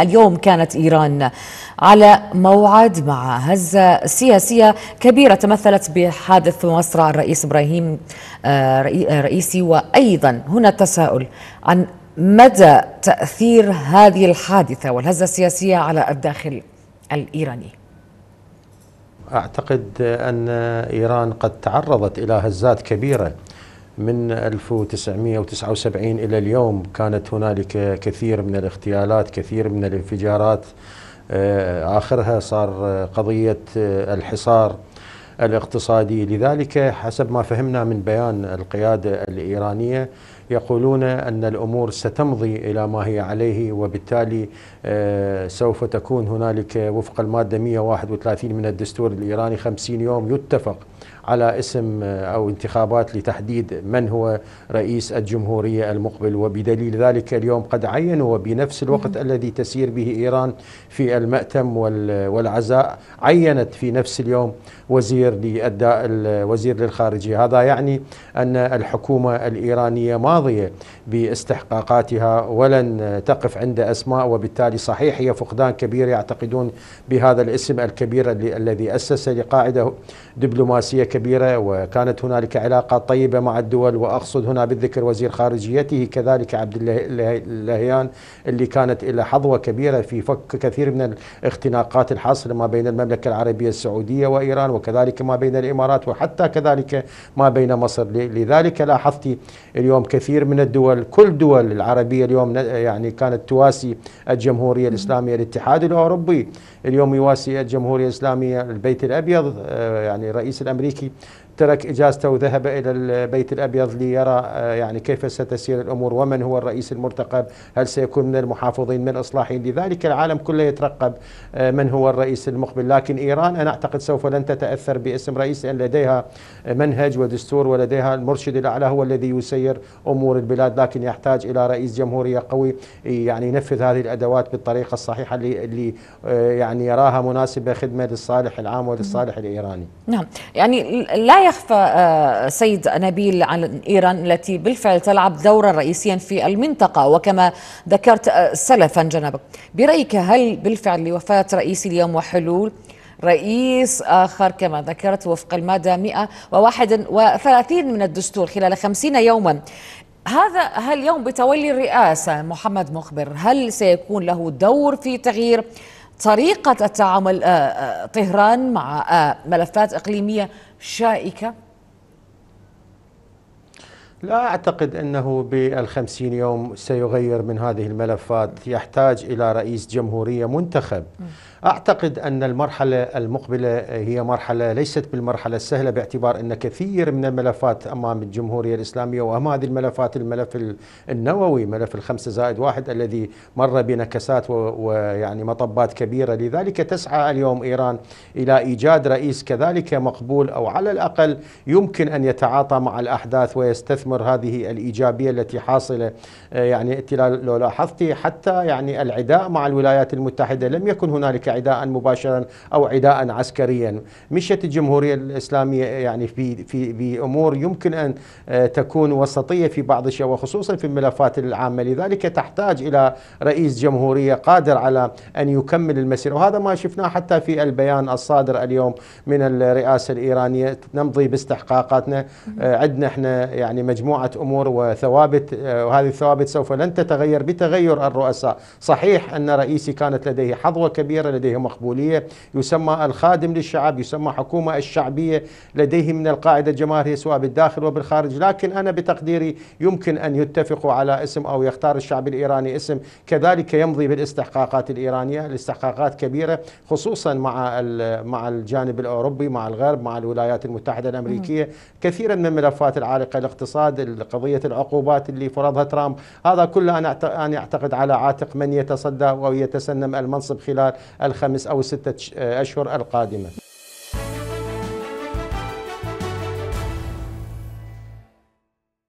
اليوم كانت إيران على موعد مع هزة سياسية كبيرة تمثلت بحادث مصرع الرئيس إبراهيم آه، آه، رئيسي وأيضا هنا التساؤل عن مدى تأثير هذه الحادثة والهزة السياسية على الداخل الإيراني أعتقد أن إيران قد تعرضت إلى هزات كبيرة من 1979 إلى اليوم كانت هنالك كثير من الاغتيالات كثير من الانفجارات آه، آخرها صار قضية آه، الحصار الاقتصادي لذلك حسب ما فهمنا من بيان القيادة الإيرانية يقولون أن الأمور ستمضي إلى ما هي عليه وبالتالي آه، سوف تكون هنالك وفق المادة 131 من الدستور الإيراني 50 يوم يتفق على اسم آه، أو انتخابات لتحديد من هو رئيس الجمهورية المقبل وبدليل ذلك اليوم قد عينوا وبنفس الوقت الذي تسير به إيران في المأتم والعزاء عينت في نفس اليوم وزير وزير للخارجية هذا يعني أن الحكومة الإيرانية ماضية باستحقاقاتها ولن تقف عند أسماء وبالتالي صحيح هي فقدان كبير يعتقدون بهذا الاسم الكبير الذي أسس لقاعدة دبلوماسية كبيرة وكانت هنالك علاقات طيبة مع الدول وأقصد هنا بالذكر وزير خارجيته كذلك عبد اللهيان اللي كانت إلى حظوة كبيرة في فك كثير من الاختناقات الحاصلة ما بين المملكة العربية السعودية وإيران وكذلك ما بين الإمارات وحتى كذلك ما بين مصر لذلك لاحظت اليوم كثير من الدول كل دول العربية اليوم يعني كانت تواسي الجمهورية الإسلامية الاتحاد الأوروبي اليوم يواسي الجمهورية الإسلامية البيت الأبيض آه، يعني الرئيس الأمريكي المالكي ترك إجازته وذهب إلى البيت الأبيض ليرى آه، يعني كيف ستسير الأمور ومن هو الرئيس المرتقب هل سيكون من المحافظين من إصلاحين لذلك العالم كله يترقب آه، من هو الرئيس المقبل لكن إيران أنا أعتقد سوف لن تتأثر باسم رئيس لأن لديها منهج ودستور ولديها المرشد الأعلى هو الذي يسير أمور البلاد لكن يحتاج إلى رئيس جمهورية قوي يعني ينفذ هذه الأدوات بالطريقة الصحيحة اللي آه، يعني يراها مناسبة خدمة للصالح العام وللصالح الإيراني نعم يعني لا يخفى آه، سيد نبيل عن إيران التي بالفعل تلعب دورا رئيسيا في المنطقة وكما ذكرت آه، سلفا جنبك برأيك هل بالفعل لوفاة رئيس اليوم وحلول رئيس آخر كما ذكرت وفق المادة 131 من الدستور خلال 50 يوما هذا هل يوم بتولي الرئاسة محمد مخبر هل سيكون له دور في تغيير طريقة التعامل آه، آه، طهران مع آه، ملفات إقليمية شائكة لا أعتقد أنه بالخمسين يوم سيغير من هذه الملفات يحتاج إلى رئيس جمهورية منتخب أعتقد أن المرحلة المقبلة هي مرحلة ليست بالمرحلة السهلة باعتبار أن كثير من الملفات أمام الجمهورية الإسلامية وأمام هذه الملفات الملف النووي ملف الخمسة زائد واحد الذي مر بنكسات ويعني مطبات كبيرة لذلك تسعى اليوم إيران إلى إيجاد رئيس كذلك مقبول أو على الأقل يمكن أن يتعاطى مع الأحداث ويستثمر الامور هذه الايجابيه التي حاصله آه، يعني انت لو لاحظتي حتى يعني العداء مع الولايات المتحده لم يكن هنالك عداء مباشرا او عداء عسكريا مشت الجمهوريه الاسلاميه يعني في في بامور يمكن ان آه، تكون وسطيه في بعض الشيء وخصوصا في الملفات العامه لذلك تحتاج الى رئيس جمهوريه قادر على ان يكمل المسيره وهذا ما شفناه حتى في البيان الصادر اليوم من الرئاسه الايرانيه نمضي باستحقاقاتنا آه، عندنا احنا يعني مجموعه مجموعة أمور وثوابت آه، وهذه الثوابت سوف لن تتغير بتغير الرؤساء صحيح أن رئيسي كانت لديه حظوة كبيرة لديه مقبولية يسمى الخادم للشعب يسمى حكومة الشعبية لديه من القاعدة الجماهيرية سواء بالداخل وبالخارج لكن أنا بتقديري يمكن أن يتفقوا على اسم أو يختار الشعب الإيراني اسم كذلك يمضي بالاستحقاقات الإيرانية الاستحقاقات كبيرة خصوصا مع مع الجانب الأوروبي مع الغرب مع الولايات المتحدة الأمريكية كثيرا من ملفات العالقة الاقتصاد الفساد قضية العقوبات اللي فرضها ترامب هذا كله أنا أعتقد على عاتق من يتصدى أو يتسنم المنصب خلال الخمس أو ستة أشهر القادمة